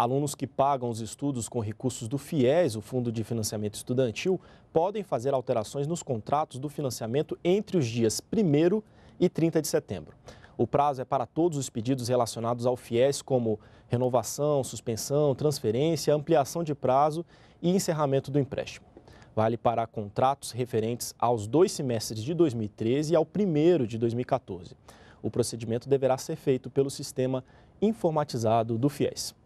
Alunos que pagam os estudos com recursos do FIES, o Fundo de Financiamento Estudantil, podem fazer alterações nos contratos do financiamento entre os dias 1 e 30 de setembro. O prazo é para todos os pedidos relacionados ao FIES, como renovação, suspensão, transferência, ampliação de prazo e encerramento do empréstimo. Vale para contratos referentes aos dois semestres de 2013 e ao primeiro de 2014. O procedimento deverá ser feito pelo sistema informatizado do FIES.